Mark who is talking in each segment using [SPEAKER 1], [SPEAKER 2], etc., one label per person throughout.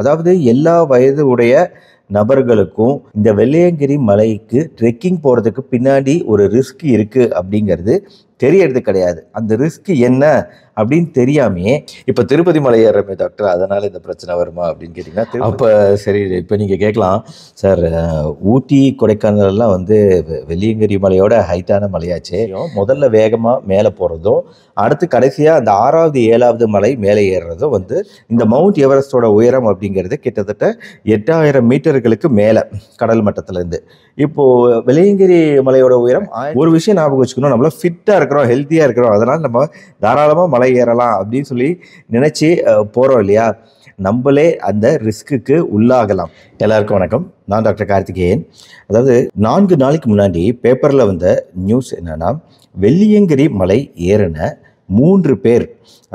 [SPEAKER 1] அதாவது எல்லா வயது உடைய நபர்களுக்கும் இந்த வெள்ளையங்கிரி மலைக்கு ட்ரெக்கிங் போகிறதுக்கு பின்னாடி ஒரு ரிஸ்க் இருக்குது அப்படிங்கிறது தெரியறது கிடையாது அந்த ரிஸ்க் என்ன அப்படின்னு தெரியாமையே இப்போ திருப்பதி மலை ஏறமே டாக்டர் அதனால் இந்த பிரச்சனை வருமா அப்படின்னு கேட்டிங்கன்னா அப்போ சரி இப்போ நீங்கள் கேட்கலாம் சார் ஊட்டி கொடைக்கானல்லாம் வந்து வெள்ளியங்கிரி மலையோட ஹைட்டான மலையாச்சு முதல்ல வேகமாக மேலே போகிறதும் அடுத்து கடைசியாக அந்த ஆறாவது ஏழாவது மலை மேலே ஏறுறதும் வந்து இந்த மவுண்ட் எவரஸ்டோட உயரம் அப்படிங்கிறது கிட்டத்தட்ட எட்டாயிரம் மீட்டர்களுக்கு மேலே கடல் மட்டத்துலேருந்து இப்போது வெள்ளியங்கிரி மலையோட உயரம் ஒரு விஷயம் ஞாபகம் வச்சுக்கணும் நம்மள ஃபிட்டாக இருக்க இருக்கிறோம் ஹெல்த்தியாக இருக்கிறோம் அதனால் நம்ம தாராளமாக மலை ஏறலாம் அப்படின்னு சொல்லி நினச்சி போகிறோம் இல்லையா நம்மளே அந்த ரிஸ்க்குக்கு உள்ளாகலாம் எல்லாருக்கும் வணக்கம் நான் டாக்டர் கார்த்திகேயன் அதாவது நான்கு நாளைக்கு முன்னாடி பேப்பரில் வந்த நியூஸ் என்னென்னா வெள்ளியங்கிரி மலை ஏறின மூன்று பேர்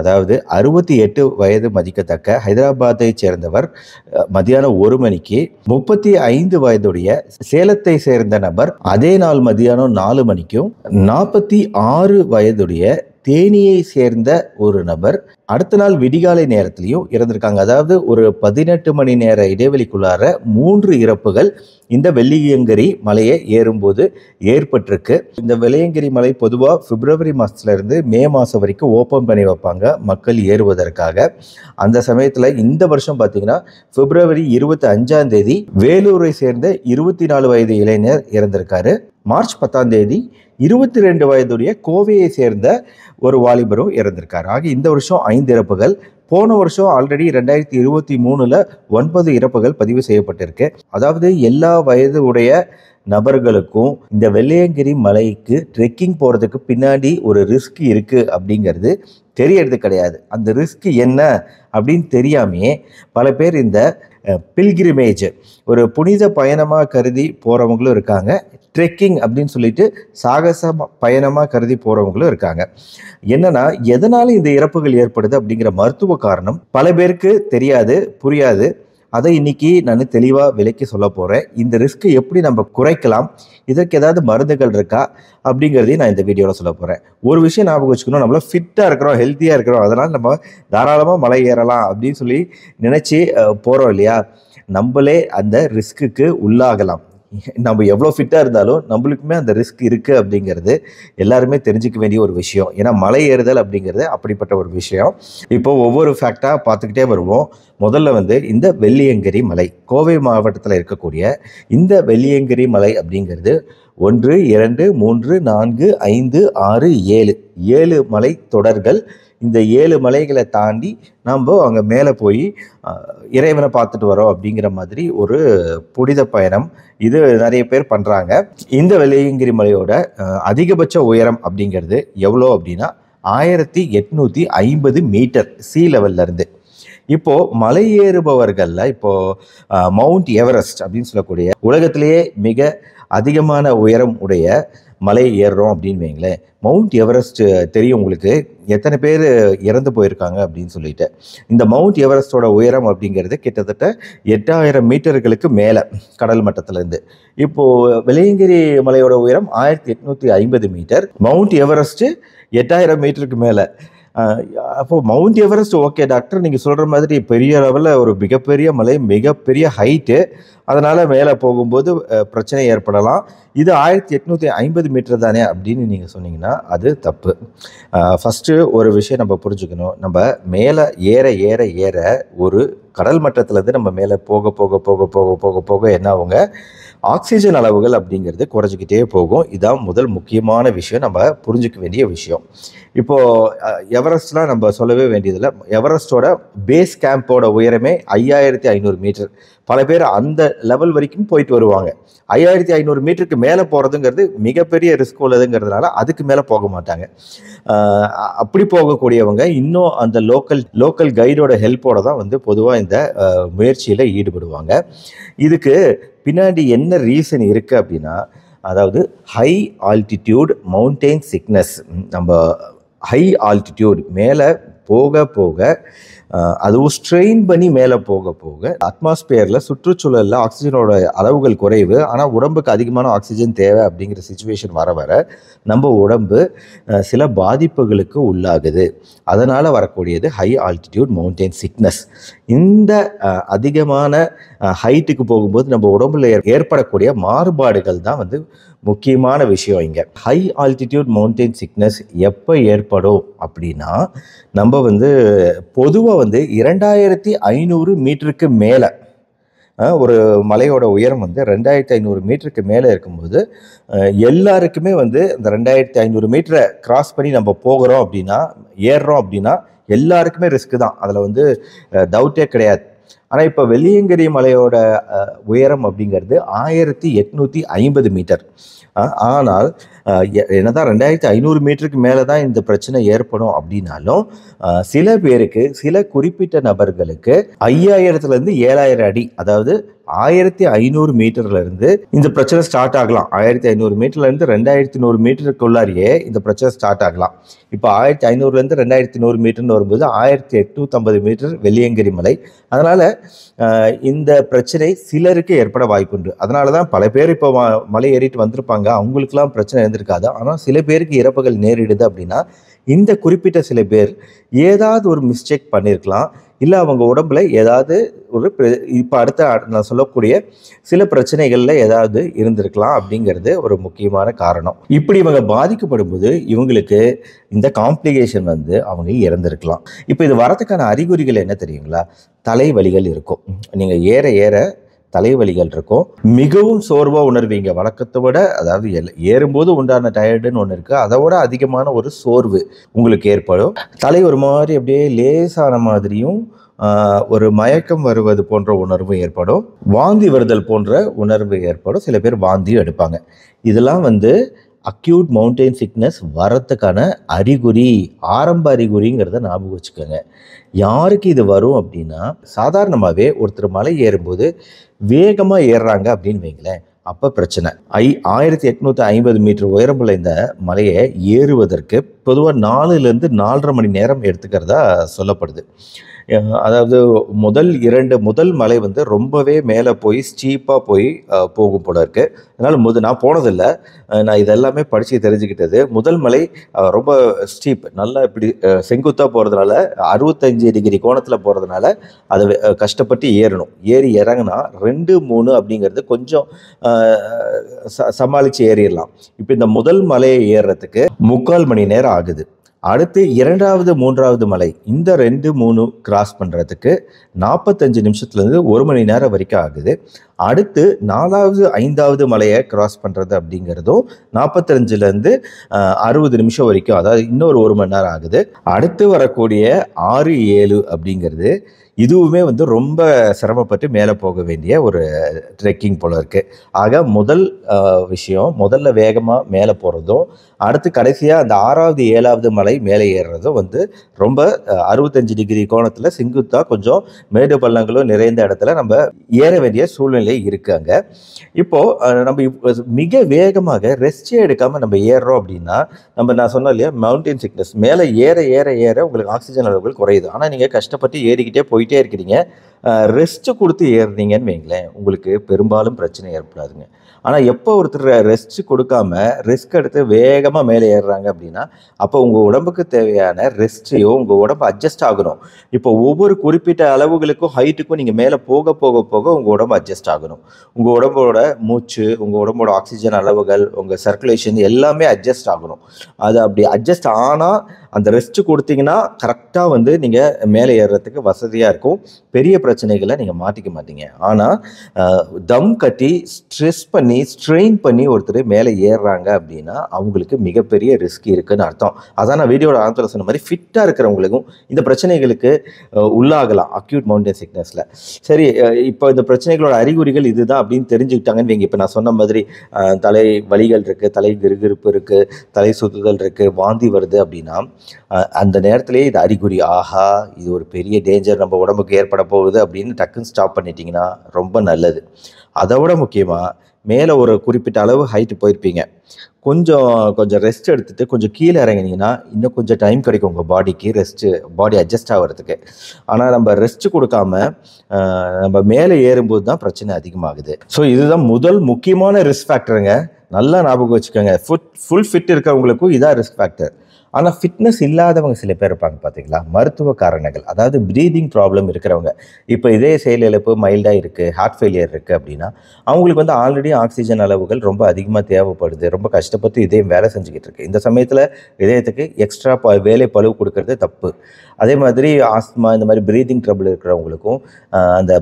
[SPEAKER 1] அதாவது அறுபத்தி எட்டு வயது மதிக்கத்தக்க ஹைதராபாத்தை சேர்ந்தவர் மதியானம் ஒரு மணிக்கு முப்பத்தி ஐந்து வயதுடைய சேலத்தை சேர்ந்த நபர் அதே நாள் மதியானம் நாலு மணிக்கும் நாற்பத்தி ஆறு வயதுடைய தேனியை சேர்ந்த ஒரு நபர் அடுத்த நாள் விடிகாலை நேரத்திலையும் இறந்திருக்காங்க அதாவது ஒரு பதினெட்டு மணி நேர இடைவெளிக்குள்ளார மூன்று இறப்புகள் இந்த வெள்ளியங்கிரி மலையை ஏறும்போது ஏற்பட்டிருக்கு இந்த வெள்ளியங்கிரி மலை பொதுவாக பிப்ரவரி மாதத்துலேருந்து மே மாதம் வரைக்கும் ஓப்பன் பண்ணி வைப்பாங்க மக்கள் ஏறுவதற்காக அந்த சமயத்தில் இந்த வருஷம் பார்த்தீங்கன்னா பிப்ரவரி இருபத்தி அஞ்சாம் தேதி வேலூரை சேர்ந்த இருபத்தி நாலு வயது இளைஞர் இறந்திருக்காரு மார்ச் பத்தாம் தேதி இருபத்தி ரெண்டு வயதுடைய கோவையை சேர்ந்த ஒரு வாலிபரும் இறந்திருக்காரு ஆக இந்த வருஷம் ஐந்து இறப்புகள் போன வருஷம் ஆல்ரெடி ரெண்டாயிரத்தி இருபத்தி மூணுல ஒன்பது இறப்புகள் பதிவு செய்யப்பட்டிருக்கு அதாவது எல்லா வயது உடைய நபர்களுக்கும் இந்த வெள்ளையங்கிரி மலைக்கு ட்ரெக்கிங் போகிறதுக்கு பின்னாடி ஒரு ரிஸ்க் இருக்குது அப்படிங்கிறது தெரியறது கிடையாது அந்த ரிஸ்க் என்ன அப்படின்னு தெரியாமையே பல பேர் இந்த பில்கிரிமேஜ் ஒரு புனித பயணமாக கருதி போகிறவங்களும் இருக்காங்க ட்ரெக்கிங் அப்படின்னு சொல்லிட்டு சாகச பயணமாக கருதி போகிறவங்களும் இருக்காங்க என்னன்னா எதனால இந்த இறப்புகள் ஏற்படுது அப்படிங்கிற மருத்துவ காரணம் பல பேருக்கு தெரியாது புரியாது அதை இன்னைக்கு நான் தெளிவாக விலைக்கு சொல்ல போகிறேன் இந்த ரிஸ்க்கை எப்படி நம்ம குறைக்கலாம் இதற்கு ஏதாவது மருந்துகள் இருக்கா அப்படிங்கிறதையும் நான் இந்த வீடியோவில் சொல்ல போகிறேன் ஒரு விஷயம் ஞாபகம் வச்சுக்கணும் நம்மள ஃபிட்டாக இருக்கிறோம் ஹெல்த்தியாக இருக்கிறோம் அதனால் நம்ம தாராளமாக மலை ஏறலாம் அப்படின்னு சொல்லி நினச்சி போகிறோம் இல்லையா நம்மளே அந்த ரிஸ்க்குக்கு உள்ளாகலாம் நம்ம எவ்வளோ ஃபிட்டாக இருந்தாலும் நம்மளுக்குமே அந்த ரிஸ்க் இருக்குது அப்படிங்கிறது எல்லாருமே தெரிஞ்சிக்க வேண்டிய ஒரு விஷயம் ஏன்னா மலை ஏறுதல் அப்படிங்கிறது அப்படிப்பட்ட ஒரு விஷயம் இப்போ ஒவ்வொரு ஃபேக்டாக பார்த்துக்கிட்டே வருவோம் முதல்ல வந்து இந்த வெள்ளியங்கிரி மலை கோவை மாவட்டத்தில் இருக்கக்கூடிய இந்த வெள்ளியங்கிரி மலை அப்படிங்கிறது ஒன்று இரண்டு மூன்று நான்கு ஐந்து ஆறு ஏழு ஏழு மலை தொடர்கள் இந்த ஏழு மலைகளை தாண்டி நம்ம அங்கே மேலே போய் இறைவனை பார்த்துட்டு வரோம் அப்படிங்கிற மாதிரி ஒரு புனித பயணம் இது நிறைய பேர் பண்ணுறாங்க இந்த வெள்ளையங்கிரி மலையோட அதிகபட்ச உயரம் அப்படிங்கிறது எவ்வளோ அப்படின்னா ஆயிரத்தி எட்நூற்றி ஐம்பது மீட்டர் சி லெவல்லேருந்து இப்போது மலை ஏறுபவர்களில் இப்போது மவுண்ட் எவரெஸ்ட் அப்படின்னு சொல்லக்கூடிய உலகத்திலேயே மிக அதிகமான உயரம் உடைய மலை ஏறுறோம் அப்படின்னு வைங்களேன் மவுண்ட் எவரெஸ்ட் தெரியும் உங்களுக்கு எத்தனை பேர் இறந்து போயிருக்காங்க அப்படின்னு சொல்லிட்டு இந்த மவுண்ட் எவரெஸ்டோட உயரம் அப்படிங்கிறது கிட்டத்தட்ட எட்டாயிரம் மீட்டர்களுக்கு மேலே கடல் மட்டத்திலேருந்து இப்போது வெளியங்கிரி மலையோட உயரம் ஆயிரத்தி எட்நூற்றி ஐம்பது மீட்டர் மவுண்ட் எவரெஸ்ட்டு எட்டாயிரம் மீட்டருக்கு மேலே அப்போது மவுண்ட் எவரெஸ்ட் ஓகே டாக்டர் நீங்கள் சொல்கிற மாதிரி பெரிய லெவலில் ஒரு மிகப்பெரிய மலை மிகப்பெரிய ஹைட்டு அதனால் மேலே போகும்போது பிரச்சனை ஏற்படலாம் இது ஆயிரத்தி எட்நூற்றி ஐம்பது மீட்டர் தானே அப்படின்னு நீங்கள் சொன்னீங்கன்னா அது தப்பு ஃபஸ்ட்டு ஒரு விஷயம் நம்ம புரிஞ்சுக்கணும் நம்ம மேலே ஏற ஏற ஏற ஒரு கடல் மட்டத்துலேருந்து நம்ம மேலே போக போக போக போக போக போக என்ன ஆகுங்க ஆக்சிஜன் அளவுகள் அப்படிங்கிறது குறைஞ்சிக்கிட்டே போகும் இதுதான் முதல் முக்கியமான விஷயம் நம்ம புரிஞ்சிக்க வேண்டிய விஷயம் இப்போது எவரெஸ்ட்லாம் நம்ம சொல்லவே வேண்டியதில்லை எவரெஸ்டோட பேஸ் கேம்போட உயரமே ஐயாயிரத்தி ஐநூறு மீட்டர் பல பேர் அந்த லெவல் வரைக்கும் போயிட்டு வருவாங்க ஐயாயிரத்தி ஐநூறு மீட்டருக்கு மேலே போகிறதுங்கிறது மிகப்பெரிய ரிஸ்க் உள்ளதுங்கிறதுனால அதுக்கு மேலே போக மாட்டாங்க அப்படி போகக்கூடியவங்க இன்னும் அந்த லோக்கல் லோக்கல் கைடோட ஹெல்ப்போட தான் வந்து பொதுவாக இந்த முயற்சியில் ஈடுபடுவாங்க இதுக்கு பின்னாடி என்ன ரீசன் இருக்குது அப்படின்னா அதாவது ஹை ஆல்டிடியூட் மவுண்டெயின் சிக்னஸ் நம்ம ஹை ஆல்டிடியூட் மேலே போக போக அதுவும் ஸ்ட்ரெயின் பண்ணி மேலே போக போக அட்மாஸ்பியரில் சுற்றுச்சூழலில் ஆக்சிஜனோட அளவுகள் குறைவு ஆனால் உடம்புக்கு அதிகமான ஆக்சிஜன் தேவை அப்படிங்கிற சுச்சுவேஷன் வர வர நம்ம உடம்பு சில பாதிப்புகளுக்கு உள்ளாகுது அதனால் வரக்கூடியது ஹை ஆல்டிடியூட் மவுண்டெயின் சிக்னஸ் இந்த அதிகமான ஹைட்டுக்கு போகும்போது நம்ம உடம்புல ஏற்படக்கூடிய மாறுபாடுகள் தான் வந்து முக்கியமான விஷயம் இங்கே ஹை ஆல்டிடியூட் மவுண்டெயின் சிக்னஸ் எப்போ ஏற்படும் அப்படின்னா நம்ம வந்து பொதுவாக வந்து இரண்டாயிரத்தி ஐநூறு மீட்டருக்கு மேலே ஒரு மலையோட உயரம் வந்து ரெண்டாயிரத்தி ஐநூறு மீட்டருக்கு மேலே இருக்கும்போது எல்லாருக்குமே வந்து இந்த ரெண்டாயிரத்தி ஐநூறு மீட்டரை கிராஸ் பண்ணி நம்ம போகிறோம் அப்படின்னா ஏறுறோம் அப்படின்னா எல்லாருக்குமே ரிஸ்க்கு தான் அதில் வந்து டவுட்டே கிடையாது ஆனால் இப்போ வெள்ளியங்கிரி மலையோட உயரம் அப்படிங்கிறது ஆயிரத்தி எட்நூற்றி ஐம்பது மீட்டர் ஆனால் என்னதான் ரெண்டாயிரத்தி ஐநூறு மீட்டருக்கு மேலே தான் இந்த பிரச்சனை ஏற்படும் அப்படின்னாலும் சில பேருக்கு சில குறிப்பிட்ட நபர்களுக்கு ஐயாயிரத்துலேருந்து ஏழாயிரம் அடி அதாவது ஆயிரத்தி ஐநூறு மீட்டர்லேருந்து இந்த பிரச்சனை ஸ்டார்ட் ஆகலாம் ஆயிரத்தி ஐநூறு மீட்டர்லேருந்து ரெண்டாயிரத்தி நூறு மீட்டருக்குள்ளாரியே இந்த பிரச்சனை ஸ்டார்ட் ஆகலாம் இப்போ ஆயிரத்தி ஐநூறுலேருந்து ரெண்டாயிரத்தி நூறு மீட்டர்னு வரும்போது ஆயிரத்தி எட்நூற்றம்பது மீட்டர் வெள்ளியங்கிரி மலை அதனால் இந்த பிரச்சனை சிலருக்கு ஏற்பட வாய்ப்புண்டு அதனால தான் பல பேர் இப்போ மலை ஏறிட்டு வந்திருப்பாங்க அவங்களுக்குலாம் பிரச்சனை இருந்திருக்காது ஆனால் சில பேருக்கு இறப்புகள் நேரிடுது அப்படின்னா இந்த குறிப்பிட்ட சில பேர் ஏதாவது ஒரு மிஸ்டேக் பண்ணியிருக்கலாம் இல்லை அவங்க உடம்புல ஏதாவது ஒரு இப்போ அடுத்த நான் சொல்லக்கூடிய சில பிரச்சனைகளில் ஏதாவது இருந்திருக்கலாம் அப்படிங்கிறது ஒரு முக்கியமான காரணம் இப்படி இவங்க பாதிக்கப்படும் போது இவங்களுக்கு இந்த காம்ப்ளிகேஷன் வந்து அவங்க இறந்திருக்கலாம் இப்போ இது வரத்துக்கான அறிகுறிகள் என்ன தெரியுங்களா தலைவலிகள் இருக்கும் நீங்கள் ஏற ஏற தலைவலிகள் இருக்கும் மிகவும் சோர்வாக உணர்வீங்க வழக்கத்தை விட அதாவது ஏறும்போது உண்டான டயர்டுன்னு ஒன்று இருக்குது அதை விட அதிகமான ஒரு சோர்வு உங்களுக்கு ஏற்படும் தலை ஒரு மாதிரி அப்படியே லேசான மாதிரியும் ஒரு மயக்கம் வருவது போன்ற உணர்வு ஏற்படும் வாந்தி வருதல் போன்ற உணர்வு ஏற்படும் சில பேர் வாந்தியும் எடுப்பாங்க இதெல்லாம் வந்து அக்யூட் மவுண்டெயின் சிக்னஸ் வரத்துக்கான அறிகுறி ஆரம்ப அறிகுறிங்கிறத ஞாபகம் வச்சுக்கோங்க யாருக்கு இது வரும் அப்படின்னா சாதாரணமாகவே ஒருத்தர் மலை ஏறும்போது வேகமாக ஏறுறாங்க அப்படின்னு வைங்களேன் அப்போ பிரச்சனை ஐ ஆயிரத்தி எட்நூற்றி ஐம்பது மீட்டர் உயரமுள்ள இந்த மலையை ஏறுவதற்கு பொதுவாக நாலுலேருந்து நாலரை மணி நேரம் எடுத்துக்கிறதா சொல்லப்படுது அதாவது முதல் இரண்டு முதல் மலை வந்து ரொம்பவே மேலே போய் ஸ்டீப்பாக போய் போகும் போல இருக்குது அதனால் முது நான் போனதில்லை நான் இதெல்லாமே படித்து தெரிஞ்சுக்கிட்டது முதல் மலை ரொம்ப ஸ்டீப் நல்லா இப்படி செங்குத்தாக போகிறதுனால அறுபத்தஞ்சு டிகிரி கோணத்தில் போகிறதுனால அதை கஷ்டப்பட்டு ஏறணும் ஏறி இறங்கினா ரெண்டு மூணு அப்படிங்கிறது கொஞ்சம் சமாளித்து ஏறிடலாம் இப்போ இந்த முதல் மலையை ஏறுறதுக்கு முக்கால் மணி நேரம் ஆகுது அடுத்து இரண்டாவது மூன்றாவது மலை இந்த ரெண்டு மூணு கிராஸ் பண்ணுறதுக்கு நாற்பத்தஞ்சு நிமிஷத்துலேருந்து ஒரு மணி நேரம் வரைக்கும் ஆகுது அடுத்து நாலாவது ஐந்தாவது மலையை கிராஸ் பண்ணுறது அப்படிங்கிறதும் நாற்பத்தஞ்சுலேருந்து அறுபது நிமிஷம் வரைக்கும் அதாவது இன்னொரு ஒரு மணி நேரம் ஆகுது அடுத்து வரக்கூடிய ஆறு ஏழு அப்படிங்கிறது இதுவுமே வந்து ரொம்ப சிரமப்பட்டு மேலே போக வேண்டிய ஒரு ட்ரெக்கிங் போல் இருக்குது ஆக முதல் விஷயம் முதல்ல வேகமாக மேலே போகிறதும் அடுத்து கடைசியாக அந்த ஆறாவது ஏழாவது மலை மேலே ஏறுறதும் வந்து ரொம்ப அறுபத்தஞ்சு டிகிரி கோணத்தில் செங்குத்தாக கொஞ்சம் மேடு பள்ளங்களும் நிறைந்த இடத்துல நம்ம ஏற வேண்டிய சூழ்நிலை இருக்காங்க இப்போது நம்ம மிக வேகமாக ரெஸ்டே எடுக்காமல் நம்ம ஏறுறோம் அப்படின்னா நம்ம நான் சொன்னோம் இல்லையா மவுண்டைன் சிக்னஸ் மேலே ஏற ஏற ஏற உங்களுக்கு ஆக்சிஜன் அளவுகள் குறையுது ஆனால் நீங்கள் கஷ்டப்பட்டு ஏறிக்கிட்டே போய் போய்கிட்டே இருக்கிறீங்க ரெஸ்ட்டு கொடுத்து ஏறுனீங்கன்னு வைங்களேன் உங்களுக்கு பெரும்பாலும் பிரச்சனை ஏற்படாதுங்க ஆனால் எப்போ ஒருத்தர் ரெஸ்ட் கொடுக்காம ரிஸ்க் எடுத்து வேகமாக மேலே ஏறுறாங்க அப்படின்னா அப்போ உங்கள் உடம்புக்கு தேவையான ரெஸ்ட்டையோ உங்கள் உடம்பு அட்ஜஸ்ட் ஆகணும் இப்போ ஒவ்வொரு குறிப்பிட்ட அளவுகளுக்கும் ஹைட்டுக்கும் நீங்கள் மேலே போக போக போக உங்கள் உடம்பு அட்ஜஸ்ட் ஆகணும் உங்கள் உடம்போட மூச்சு உங்கள் உடம்போட ஆக்சிஜன் அளவுகள் உங்கள் சர்க்குலேஷன் எல்லாமே அட்ஜஸ்ட் ஆகணும் அது அப்படி அட்ஜஸ்ட் ஆனால் அந்த ரெஸ்ட் கொடுத்தீங்கன்னா கரெக்டாக வந்து நீங்கள் மேலே ஏறுறதுக்கு வசதியாக இருக்கும் பெரிய பிரச்சனைகளை நீங்கள் மாற்றிக்க மாட்டீங்க ஆனால் தம் கட்டி ஸ்ட்ரெஸ் பண்ணி ஸ்ட்ரெயின் பண்ணி ஒருத்தர் மேலே ஏறுறாங்க அப்படின்னா அவங்களுக்கு மிகப்பெரிய ரிஸ்க் இருக்குன்னு அர்த்தம் அதான் நான் வீடியோட ஆரம்பத்தில் சொன்ன மாதிரி ஃபிட்டாக இருக்கிறவங்களுக்கும் இந்த பிரச்சனைகளுக்கு உள்ளாகலாம் அக்யூட் மவுண்டன் சிக்னஸில் சரி இப்போ இந்த பிரச்சனைகளோட அறிகுறிகள் இதுதான் அப்படின்னு தெரிஞ்சுக்கிட்டாங்கன்னு இப்போ நான் சொன்ன மாதிரி தலை வலிகள் இருக்குது தலை கிருகிருப்பு இருக்குது தலை சுத்துதல் இருக்குது வாந்தி வருது அப்படின்னா அந்த நேரத்திலே இது அறிகுறி ஆஹா இது ஒரு பெரிய டேஞ்சர் நம்ம உடம்புக்கு ஏற்பட போகுது அப்படின்னு டக்குன்னு ஸ்டாப் பண்ணிட்டீங்கன்னா ரொம்ப நல்லது அதை விட முக்கியமாக மேலே ஒரு குறிப்பிட்ட அளவு ஹைட்டு போயிருப்பீங்க கொஞ்சம் கொஞ்சம் ரெஸ்ட் எடுத்துகிட்டு கொஞ்சம் கீழே இறங்கினீங்கன்னா இன்னும் கொஞ்சம் டைம் கிடைக்கும் உங்கள் பாடிக்கு ரெஸ்ட்டு பாடி அட்ஜஸ்ட் ஆகிறதுக்கு ஆனால் நம்ம ரெஸ்ட்டு கொடுக்காம நம்ம மேலே ஏறும்போது தான் பிரச்சனை அதிகமாகுது ஸோ இதுதான் முதல் முக்கியமான ரிஸ்க் ஃபேக்டருங்க நல்லா ஞாபகம் வச்சுக்கோங்க ஃபுட் ஃபுல் ஃபிட் இருக்கிறவங்களுக்கும் இதான் ரிஸ்க் ஃபேக்டர் ஆனால் ஃபிட்னஸ் இல்லாதவங்க சில பேர் இருப்பாங்க பார்த்தீங்களா மருத்துவ காரணங்கள் அதாவது ப்ரீதிங் ப்ராப்ளம் இருக்கிறவங்க இப்போ இதே செயல் இழப்பு மைல்டாக இருக்குது ஹார்ட் ஃபெயிலியர் இருக்குது அப்படின்னா அவங்களுக்கு வந்து ஆல்ரெடி ஆக்சிஜன் அளவுகள் ரொம்ப அதிகமாக தேவைப்படுது ரொம்ப கஷ்டப்பட்டு இதயம் வேலை செஞ்சுக்கிட்டு இருக்கு இந்த சமயத்தில் இதயத்துக்கு எக்ஸ்ட்ரா ப வேலை பழுவு கொடுக்கறது தப்பு அதே மாதிரி ஆஸ்துமா இந்த மாதிரி ப்ரீதிங் ட்ரபிள் இருக்கிறவங்களுக்கும் அந்த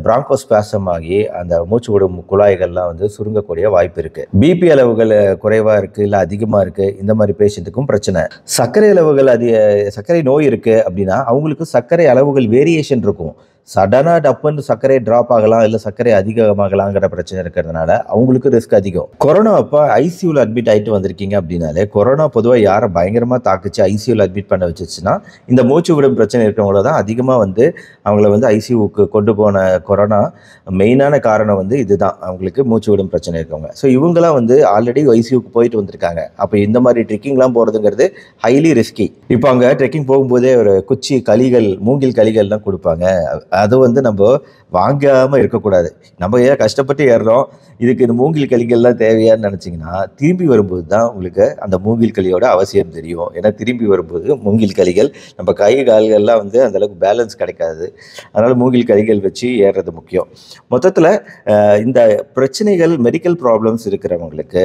[SPEAKER 1] பேசம் ஆகி அந்த மூச்சு விடும் குழாய்கள்லாம் வந்து சுருங்கக்கூடிய வாய்ப்பு இருக்குது பிபி அளவுகள் குறைவாக இருக்குது இல்லை அதிகமாக இருக்குது இந்த மாதிரி பேஷண்ட்டுக்கும் பிரச்சனை சக் சர்க்கரை அளவுகள் அதிக சர்க்கரை நோய் இருக்குது அப்படின்னா அவங்களுக்கு சர்க்கரை அளவுகள் வேரியேஷன் இருக்கும் சடனாக டப்புன்னு சர்க்கரை ட்ராப் ஆகலாம் இல்லை சர்க்கரை அதிகமாகலாங்கிற பிரச்சனை இருக்கிறதுனால அவங்களுக்கு ரிஸ்க் அதிகம் கொரோனா அப்போ ஐசியூவில் அட்மிட் ஆகிட்டு வந்திருக்கீங்க அப்படின்னாலே கொரோனா பொதுவாக யாரை பயங்கரமாக தாக்குச்சு ஐசியூவில் அட்மிட் பண்ண வச்சிச்சுன்னா இந்த மூச்சு விடும் பிரச்சனை இருக்கிறவங்கள தான் அதிகமாக வந்து அவங்கள வந்து ஐசியூவுக்கு கொண்டு போன கொரோனா மெயினான காரணம் வந்து இதுதான் அவங்களுக்கு மூச்சு விடும் பிரச்சனை இருக்கவங்க ஸோ இவங்களாம் வந்து ஆல்ரெடி ஐசியூக்கு போயிட்டு வந்திருக்காங்க அப்போ இந்த மாதிரி ட்ரெக்கிங்லாம் போகிறதுங்கிறது ஹைலி ரிஸ்கி இப்போ அங்கே ட்ரெக்கிங் போகும்போதே ஒரு குச்சி களிகள் மூங்கில் களிகள்லாம் கொடுப்பாங்க அது வந்து நம்ம வாங்காமல் இருக்கக்கூடாது நம்ம ஏன் கஷ்டப்பட்டு ஏறுறோம் இதுக்கு இந்த மூங்கில் கழிகள்லாம் தேவையான்னு நினச்சிங்கன்னா திரும்பி வரும்போது தான் உங்களுக்கு அந்த மூங்கில் களியோட அவசியம் தெரியும் ஏன்னா திரும்பி வரும்போது மூங்கில் கழிகள் நம்ம கை கால்கள்லாம் வந்து அந்தளவுக்கு பேலன்ஸ் கிடைக்காது அதனால் மூங்கில் கழிகள் வச்சு ஏறுறது முக்கியம் மொத்தத்தில் இந்த பிரச்சனைகள் மெடிக்கல் ப்ராப்ளம்ஸ் இருக்கிறவங்களுக்கு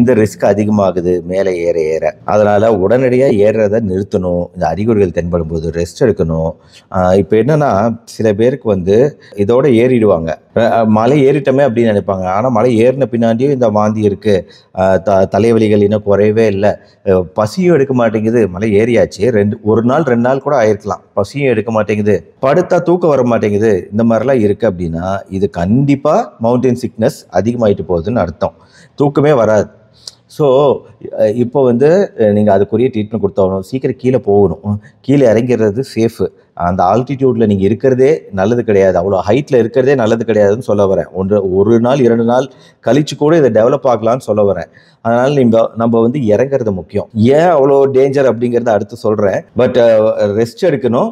[SPEAKER 1] இந்த ரிஸ்க் அதிகமாகுது மேலே ஏற ஏற அதனால் உடனடியாக ஏறுறத நிறுத்தணும் இந்த அறிகுறிகள் தென்படும் போது ரெஸ்ட் எடுக்கணும் இப்போ என்னென்னா சில பேருக்கு வந்து இதோட ஏறிடுவாங்க மலை ஏறிட்டமே அப்படின்னு நினைப்பாங்க ஆனால் மலை ஏறின பின்னாடியும் இந்த வாந்தி இருக்குது த தலைவலிகள் இன்னும் குறையவே இல்லை பசியும் எடுக்க மாட்டேங்குது மலை ஏறியாச்சு ரெண்டு ஒரு நாள் ரெண்டு நாள் கூட ஆயிருக்கலாம் பசியும் எடுக்க மாட்டேங்குது படுத்தா தூக்கம் வர மாட்டேங்குது இந்த மாதிரிலாம் இருக்குது அப்படின்னா இது கண்டிப்பாக மவுண்டைன் சிக்னஸ் அதிகமாகிட்டு போகுதுன்னு அர்த்தம் தூக்கமே வராது ஸோ இப்போ வந்து நீங்கள் அதுக்குரிய ட்ரீட்மெண்ட் கொடுத்தாகணும் சீக்கிரம் கீழே போகணும் கீழே இறங்கிறது சேஃபு அந்த ஆல்டிடியூட்டில் நீங்கள் இருக்கிறதே நல்லது கிடையாது அவ்வளோ ஹைட்டில் இருக்கிறதே நல்லது கிடையாதுன்னு சொல்ல வரேன் ஒன்று ஒரு நாள் இரண்டு நாள் கழிச்சு கூட இதை டெவலப் ஆகலான்னு சொல்ல வரேன் அதனால் நீங்கள் நம்ம வந்து இறங்குறது முக்கியம் ஏன் அவ்வளோ டேஞ்சர் அப்படிங்கிறத அடுத்து சொல்கிறேன் பட் ரெஸ்ட் எடுக்கணும்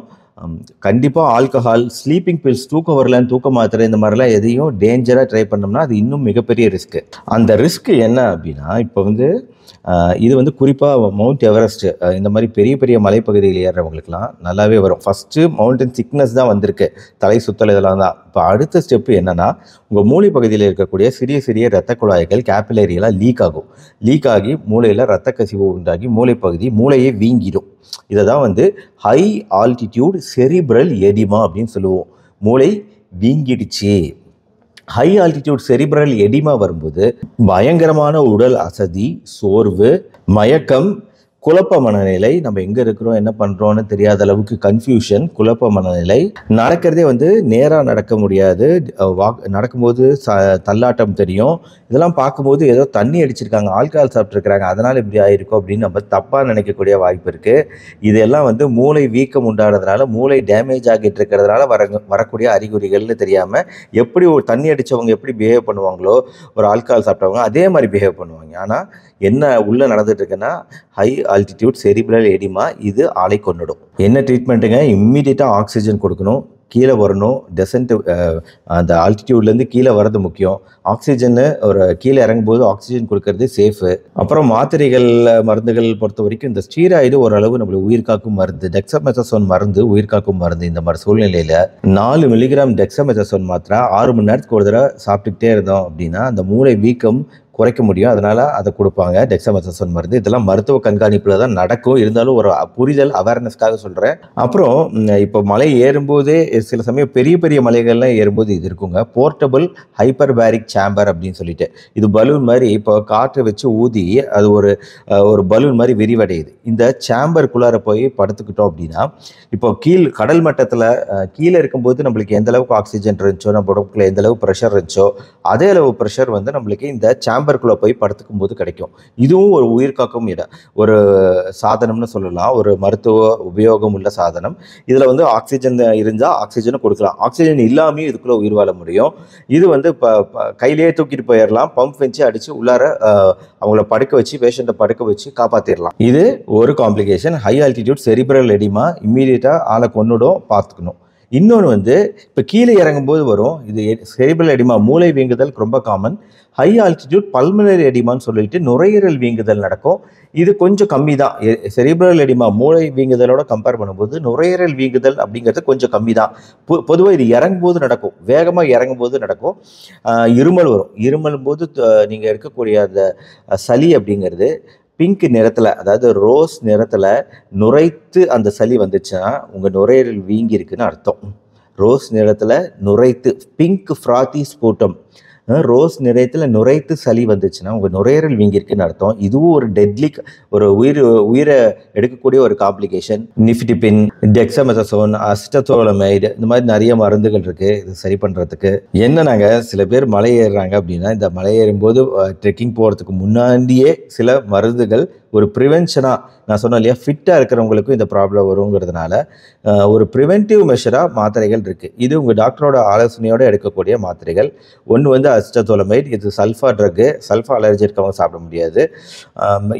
[SPEAKER 1] கண்டிப்பாக ஆல்கஹால் ஸ்லீப்பிங் பில்ஸ் தூக்கம் வரலன்னு தூக்க மாத்திரை இந்த மாதிரிலாம் எதையும் டேஞ்சராக ட்ரை பண்ணோம்னா அது இன்னும் மிகப்பெரிய ரிஸ்க்கு அந்த ரிஸ்க்கு என்ன அப்படின்னா இப்போ வந்து இது வந்து குறிப்பாக மவுண்ட் எவரெஸ்ட் இந்த மாதிரி பெரிய பெரிய மலைப்பகுதியில் ஏறுறவங்களுக்குலாம் நல்லாவே வரும் ஃபஸ்ட்டு மவுண்டன் சிக்னஸ் தான் வந்திருக்கு தலை சுத்தல் இதெல்லாம் தான் இப்போ அடுத்த ஸ்டெப்பு என்னென்னா உங்கள் மூளை பகுதியில் இருக்கக்கூடிய சிறிய சிறிய இரத்த குழாய்கள் கேப்பிலரியெல்லாம் லீக் ஆகும் லீக் ஆகி மூளையில் ரத்த கசிவு உண்டாகி மூளைப்பகுதி பகுதி மூளையே வீங்கிடும் இதை தான் வந்து ஹை ஆல்டிடியூட் செரிப்ரல் எடிமா அப்படின்னு சொல்லுவோம் மூளை வீங்கிடுச்சு ஹை ஆல்டிடியூட் செரிபரல் எடிமா வரும்போது பயங்கரமான உடல் அசதி சோர்வு மயக்கம் குழப்ப மனநிலை நம்ம எங்கே இருக்கிறோம் என்ன பண்ணுறோன்னு தெரியாத அளவுக்கு கன்ஃபியூஷன் குழப்ப மனநிலை நடக்கிறதே வந்து நேராக நடக்க முடியாது நடக்கும்போது ச தள்ளாட்டம் தெரியும் இதெல்லாம் பார்க்கும்போது ஏதோ தண்ணி அடிச்சிருக்காங்க ஆல்கஹால் சாப்பிட்ருக்குறாங்க அதனால் இப்படி ஆயிருக்கும் அப்படின்னு நம்ம தப்பாக நினைக்கக்கூடிய வாய்ப்பு இருக்குது இதெல்லாம் வந்து மூளை வீக்கம் உண்டானதுனால மூளை டேமேஜ் ஆகிட்டு இருக்கிறதுனால வர வரக்கூடிய அறிகுறிகள்னு தெரியாமல் எப்படி ஒரு தண்ணி அடித்தவங்க எப்படி பிஹேவ் பண்ணுவாங்களோ ஒரு ஆல்கஹால் சாப்பிட்டவங்க அதே மாதிரி பிஹேவ் பண்ணுவாங்க ஆனால் என்ன உள்ளே நடந்துட்டுருக்குன்னா ஹை ஆல்டிடியூட் செரிபிளல் எடிமா இது ஆளை கொண்டுடும் என்ன ட்ரீட்மெண்ட்டுங்க இம்மிடியட்டாக ஆக்சிஜன் கொடுக்கணும் கீழே வரணும் டெசன்ட் அந்த ஆல்டிடியூட்லேருந்து கீழே வர்றது முக்கியம் ஆக்சிஜன் ஒரு கீழே இறங்கும் போது ஆக்சிஜன் கொடுக்கறது சேஃபு அப்புறம் மாத்திரைகள் மருந்துகள் பொறுத்த வரைக்கும் இந்த ஸ்டீராய்டு ஓரளவு நம்மளுக்கு உயிர்காக்கும் மருந்து டெக்ஸமெசோன் மருந்து உயிர்காக்கும் மருந்து இந்த மாதிரி சூழ்நிலையில் நாலு மில்லிகிராம் டெக்ஸமெசோன் மாத்திரை ஆறு மணி நேரத்துக்கு ஒரு தடவை சாப்பிட்டுக்கிட்டே இருந்தோம் அப்படின்னா அந்த மூளை வீக்கம் குறைக்க முடியும் அதனால் அதை கொடுப்பாங்க டெக்ஸாமெத்தசோன் மருந்து இதெல்லாம் மருத்துவ கண்காணிப்பில் தான் நடக்கும் இருந்தாலும் ஒரு புரிதல் அவேர்னஸ்க்காக சொல்கிறேன் அப்புறம் இப்போ மலை ஏறும்போதே சில சமயம் பெரிய பெரிய மலைகள்லாம் ஏறும்போது இது இருக்குங்க போர்ட்டபுள் ஹைப்பர் பேரிக் சாம்பர் அப்படின்னு சொல்லிட்டு இது பலூன் மாதிரி இப்போ காற்றை வச்சு ஊதி அது ஒரு ஒரு பலூன் மாதிரி விரிவடையுது இந்த சாம்பருக்குள்ளார போய் படுத்துக்கிட்டோம் அப்படின்னா இப்போ கீழ் கடல் மட்டத்தில் கீழே இருக்கும்போது நம்மளுக்கு எந்த அளவுக்கு ஆக்சிஜன் இருந்துச்சோ நம்ம உடம்புக்குள்ள எந்த அளவு ப்ரெஷர் இருந்துச்சோ அதே அளவு ப்ரெஷர் வந்து நம்மளுக்கு இந்த சாம்பர் சாம்பருக்குள்ளே போய் படுத்துக்கும் போது கிடைக்கும் இதுவும் ஒரு உயிர் காக்கும் இடம் ஒரு சாதனம்னு சொல்லலாம் ஒரு மருத்துவ உபயோகம் உள்ள சாதனம் இதில் வந்து ஆக்சிஜன் இருந்தால் ஆக்சிஜனும் கொடுக்கலாம் ஆக்சிஜன் இல்லாமையும் இதுக்குள்ளே உயிர் வாழ முடியும் இது வந்து இப்போ கையிலேயே தூக்கிட்டு போயிடலாம் பம்ப் வச்சு அடித்து உள்ளார அவங்கள படுக்க வச்சு பேஷண்ட்டை படுக்க வச்சு காப்பாற்றிடலாம் இது ஒரு complication high altitude cerebral oedema இம்மீடியட்டாக ஆளை கொண்டுடும் பார்த்துக்கணும் இன்னொன்று வந்து இப்போ கீழே இறங்கும்போது வரும் இது செரிபிரல் எடிமா மூளை வீங்குதல் ரொம்ப காமன் ஹை ஆல்டிடியூட் பல்மனரி எடிமான்னு சொல்லிட்டு நுரையீரல் வீங்குதல் நடக்கும் இது கொஞ்சம் கம்மி தான் செரிபிரல் எடிமா மூளை வீங்குதலோட கம்பேர் பண்ணும்போது நுரையீரல் வீங்குதல் அப்படிங்கிறது கொஞ்சம் கம்மி தான் பொ பொதுவாக இது இறங்கும்போது நடக்கும் வேகமாக இறங்கும்போது நடக்கும் இருமல் வரும் இருமலும் போது நீங்கள் இருக்கக்கூடிய அந்த சளி அப்படிங்கிறது பிங்க் நிறத்தில் அதாவது ரோஸ் நிறத்தில் நுரைத்து அந்த சளி வந்துச்சுன்னா உங்கள் நுரையீரல் வீங்கி இருக்குன்னு அர்த்தம் ரோஸ் நிறத்தில் நுரைத்து பிங்க் ஃப்ராத்தி ஸ்போட்டம் ரோஸ் நிறையத்தில் நுரைத்து சளி வந்துச்சுன்னா உங்கள் நுரையீரல் வீங்கியிருக்குன்னு அர்த்தம் இதுவும் ஒரு டெட்லி ஒரு உயிர் உயிரை எடுக்கக்கூடிய ஒரு காம்ப்ளிகேஷன் நிஃப்டிபின் டெக்ஸமெசோன் அசிட்டசோலமைடு இந்த மாதிரி நிறைய மருந்துகள் இருக்குது இது சரி பண்ணுறதுக்கு என்ன நாங்கள் சில பேர் மலை ஏறுறாங்க அப்படின்னா இந்த மலை ஏறும்போது ட்ரெக்கிங் போகிறதுக்கு முன்னாடியே சில மருந்துகள் ஒரு ப்ரிவென்ஷனாக நான் சொன்னேன் இல்லையா ஃபிட்டாக இருக்கிறவங்களுக்கும் இந்த ப்ராப்ளம் வருங்கிறதுனால ஒரு ப்ரிவென்டிவ் மெஷராக மாத்திரைகள் இருக்குது இது உங்கள் டாக்டரோட ஆலோசனையோடு எடுக்கக்கூடிய மாத்திரைகள் ஒன்று வந்து அஸ்டதோலமைட் இது சல்ஃபா ட்ரக்கு சல்ஃபா அலர்ஜி இருக்கவங்க சாப்பிட முடியாது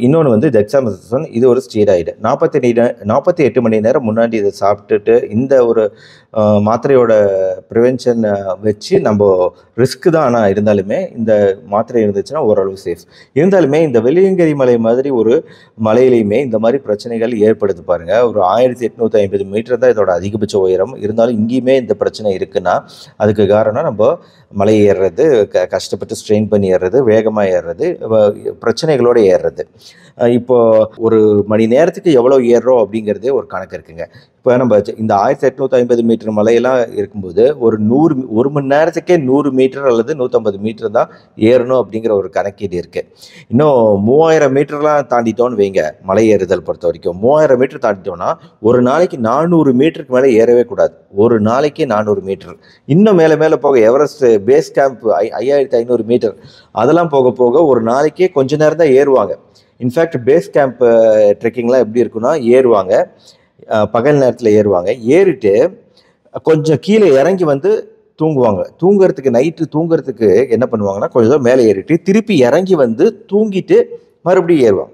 [SPEAKER 1] இன்னொன்று வந்து டெக்ஸாமெசன் இது ஒரு ஸ்டீராய்டு நாற்பத்தி நாற்பத்தி எட்டு மணி நேரம் முன்னாடி இதை சாப்பிட்டுட்டு இந்த ஒரு மாத்திரையோட ப்ரிவென்ஷன் வச்சு நம்ம ரிஸ்க்கு தான் ஆனால் இருந்தாலுமே இந்த மாத்திரை இருந்துச்சுன்னா ஓரளவு சேஃப் இருந்தாலுமே இந்த வெள்ளியங்கிரி மலை மாதிரி ஒரு மலையிலையுமே இந்த மாதிரி பிரச்சனைகள் ஏற்படுத்து பாருங்கள் ஒரு ஆயிரத்தி எட்நூற்றி ஐம்பது மீட்டர் தான் இதோட அதிகபட்ச உயரம் இருந்தாலும் இங்கேயுமே இந்த பிரச்சனை இருக்குன்னா அதுக்கு காரணம் நம்ம மலை ஏறுறது க கஷ்டப்பட்டு ஸ்ட்ரெயின் பண்ணி ஏறுறது வேகமாக ஏறுறது பிரச்சனைகளோடு ஏறுறது இப்போது ஒரு மணி நேரத்துக்கு எவ்வளோ ஏறுறோம் அப்படிங்கிறதே ஒரு கணக்கு இருக்குங்க இப்போ நம்ம இந்த ஆயிரத்தி எட்நூற்றி ஐம்பது மீட்டர் மீட்டர் மலையெல்லாம் இருக்கும்போது ஒரு நூறு ஒரு மணி நேரத்துக்கே நூறு மீட்டர் அல்லது நூற்றம்பது மீட்டர் தான் ஏறணும் அப்படிங்கிற ஒரு கணக்கீடு இருக்குது இன்னும் மூவாயிரம் மீட்டர்லாம் தாண்டிட்டோன்னு வைங்க மலை ஏறுதல் பொறுத்த வரைக்கும் மூவாயிரம் மீட்டர் தாண்டிட்டோம்னா ஒரு நாளைக்கு நானூறு மீட்டருக்கு மேலே ஏறவே கூடாது ஒரு நாளைக்கு நானூறு மீட்டர் இன்னும் மேலே மேலே போக எவரெஸ்ட் பேஸ் கேம்ப் ஐ ஐயாயிரத்தி ஐநூறு மீட்டர் அதெல்லாம் போக போக ஒரு நாளைக்கே கொஞ்ச நேரம் தான் ஏறுவாங்க இன்ஃபேக்ட் பேஸ் கேம்ப் ட்ரெக்கிங்லாம் எப்படி இருக்குன்னா ஏறுவாங்க பகல் நேரத்தில் ஏறுவாங்க ஏறிட்டு கொஞ்சம் கீழே இறங்கி வந்து தூங்குவாங்க தூங்குறதுக்கு நைட்டு தூங்குறதுக்கு என்ன பண்ணுவாங்கன்னா கொஞ்சம் மேலே ஏறிட்டு திருப்பி இறங்கி வந்து தூங்கிட்டு மறுபடியும் ஏறுவாங்க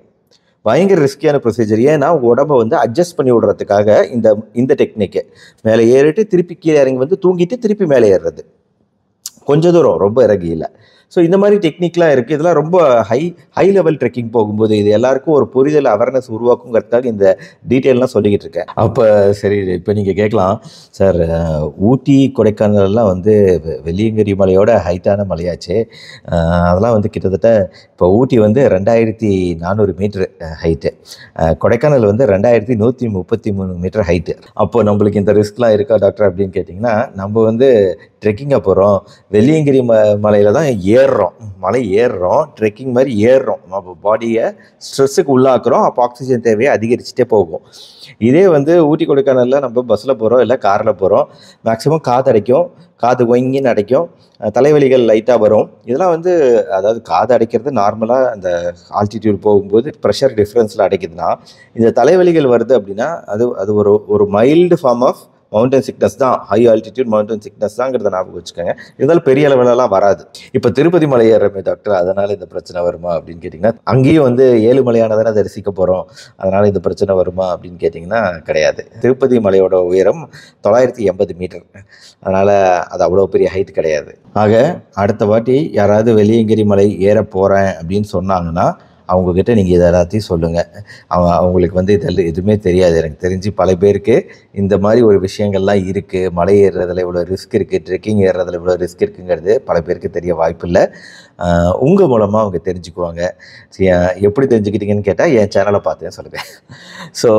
[SPEAKER 1] பயங்கர ரிஸ்கியான ப்ரொசீஜர் ஏன்னா உடம்பை வந்து அட்ஜஸ்ட் பண்ணி விடுறதுக்காக இந்த இந்த டெக்னிக்கு மேலே ஏறிட்டு திருப்பி கீழே இறங்கி வந்து தூங்கிட்டு திருப்பி மேலே ஏறுறது கொஞ்ச தூரம் ரொம்ப இறங்கி இல்லை ஸோ இந்த மாதிரி டெக்னிக்லாம் இருக்குது இதெல்லாம் ரொம்ப ஹை ஹை லெவல் ட்ரெக்கிங் போகும்போது இது எல்லாருக்கும் ஒரு புரிதல் அவர்னஸ் உருவாக்குங்கிறதுக்காக இந்த டீட்டெயிலெலாம் சொல்லிக்கிட்டு இருக்கேன் அப்போ சரி இப்போ நீங்கள் கேட்கலாம் சார் ஊட்டி கொடைக்கானல்லாம் வந்து வெள்ளியங்கிரி மலையோட ஹைட்டான மலையாச்சு அதெல்லாம் வந்து கிட்டத்தட்ட இப்போ ஊட்டி வந்து ரெண்டாயிரத்தி நானூறு மீட்ரு ஹைட்டு கொடைக்கானல் வந்து ரெண்டாயிரத்தி நூற்றி முப்பத்தி மூணு மீட்டர் ஹைட்டு அப்போது நம்மளுக்கு இந்த ரிஸ்க்லாம் இருக்கா டாக்டர் அப்படின்னு கேட்டிங்கன்னா நம்ம வந்து ட்ரெக்கிங்காக போகிறோம் வெள்ளியங்கிரி ம மலையில் தான் ஏ ஏறுறோம் மலை ஏறுறோம் ட்ரெக்கிங் மாதிரி ஏறுறோம் நம்ம பாடியை ஸ்ட்ரெஸ்ஸுக்கு உள்ளாக்குறோம் அப்போ ஆக்சிஜன் தேவையை அதிகரிச்சுட்டே போகும் இதே வந்து ஊட்டி கொடைக்கானலில் நம்ம பஸ்ஸில் போகிறோம் இல்லை காரில் போகிறோம் மேக்ஸிமம் அடைக்கும் காது ஒங்கின்னு அடைக்கும் தலைவலிகள் லைட்டாக வரும் இதெல்லாம் வந்து அதாவது காது அடைக்கிறது நார்மலாக அந்த ஆல்டிடியூட் போகும்போது ப்ரெஷர் டிஃப்ரென்ஸில் அடைக்குதுன்னா இந்த தலைவலிகள் வருது அப்படின்னா அது அது ஒரு ஒரு mild form of mountain sickness தான் ஹை ஆல்டிடியூட் மவுண்டன் சிக்னஸ் தாங்கிறத ஞாபகம் வச்சுக்கோங்க இருந்தாலும் பெரிய அளவிலலாம் வராது இப்போ திருப்பதி மலை ஏறமே டாக்டர் அதனால் இந்த பிரச்சனை வருமா அப்படின்னு கேட்டிங்கன்னா அங்கேயும் வந்து ஏழு மலையானதான தரிசிக்க போகிறோம் அதனால் இந்த பிரச்சனை வருமா அப்படின்னு கேட்டிங்கன்னா கிடையாது திருப்பதி மலையோட உயரம் தொள்ளாயிரத்தி எண்பது மீட்டர் அதனால் அது அவ்வளோ பெரிய ஹைட் கிடையாது ஆக அடுத்த வாட்டி யாராவது வெளியங்கிரி மலை ஏற போகிறேன் அப்படின்னு சொன்னாங்கன்னா அவங்கக்கிட்ட நீங்கள் இதை எல்லாத்தையும் சொல்லுங்கள் அவன் அவங்களுக்கு வந்து இதெல்லாம் எதுவுமே தெரியாது எனக்கு தெரிஞ்சு பல பேருக்கு இந்த மாதிரி ஒரு விஷயங்கள்லாம் இருக்குது மலை ஏறுறதுல இவ்வளோ ரிஸ்க் இருக்குது ட்ரெக்கிங் ஏறுறதுல இவ்வளோ ரிஸ்க் இருக்குங்கிறது பல பேருக்கு தெரிய வாய்ப்பு இல்லை உங்கள் மூலமாக அவங்க தெரிஞ்சுக்குவாங்க எப்படி தெரிஞ்சுக்கிட்டீங்கன்னு கேட்டால் என் சேனலை பார்த்தேன் சொல்லுவேன் ஸோ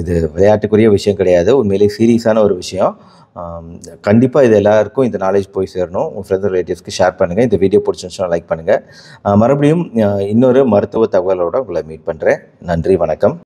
[SPEAKER 1] இது விளையாட்டுக்குரிய விஷயம் கிடையாது உண்மையிலே சீரியஸான ஒரு விஷயம் கண்டிப்பாக இது எல்லாருக்கும் இந்த நாலேஜ் போய் சேரணும் உங்கள் ஃப்ரெண்ட்ஸ் ரிலேட்டிவ்ஸ்க்கு ஷேர் பண்ணுங்கள் இந்த வீடியோ பிடிச்சிருந்துச்சுன்னா லைக் பண்ணுங்கள் மறுபடியும் இன்னொரு மருத்துவ தகவலோடு உங்களை மீட் பண்ணுறேன் நன்றி வணக்கம்